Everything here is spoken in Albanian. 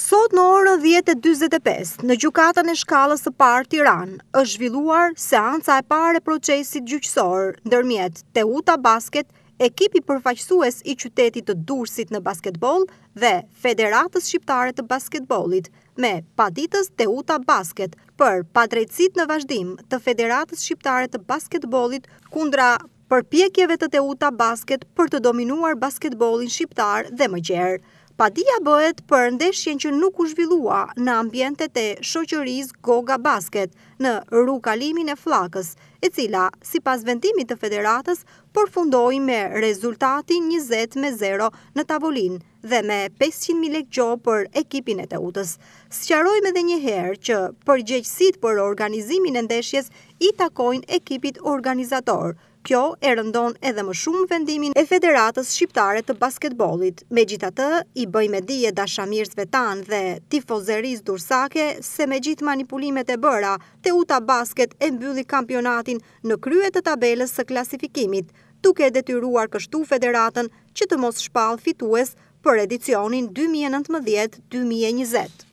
Sot në orën 10.25, në gjukatën e shkallës të parë Tiran, është zhvilluar seanca e parë e procesit gjyqësorë, ndërmjet Teuta Basket, ekipi përfaqësues i qytetit të dursit në basketbol dhe Federatës Shqiptare të Basketbolit, me paditës Teuta Basket për padrejtësit në vazhdim të Federatës Shqiptare të Basketbolit kundra përpjekjeve të Teuta Basket për të dominuar basketbolin shqiptar dhe më gjerë. Padia bëhet për ndeshjen që nuk u zhvillua në ambientet e shoqëriz Goga Basket në kalimin e flakës, e cila, si pas vendimit të federatës, përfundoj me rezultatin 20 me 0 në tavolin dhe me 500.000 lekë gjo për ekipin e të utës. Sëqarojme dhe njëherë që përgjegjësit për organizimin e ndeshjes i takojnë ekipit organizatorë, Kjo e rëndon edhe më shumë vendimin e Federatës Shqiptare të Basketbolit. Me gjitha të, i bëj me dije dashamirës vetan dhe tifozeris dursake se me gjithë manipulimet e bëra, të uta basket e mbylli kampionatin në kryet të tabeles së klasifikimit, duke detyruar kështu Federatën që të mos shpal fitues për edicionin 2019-2020.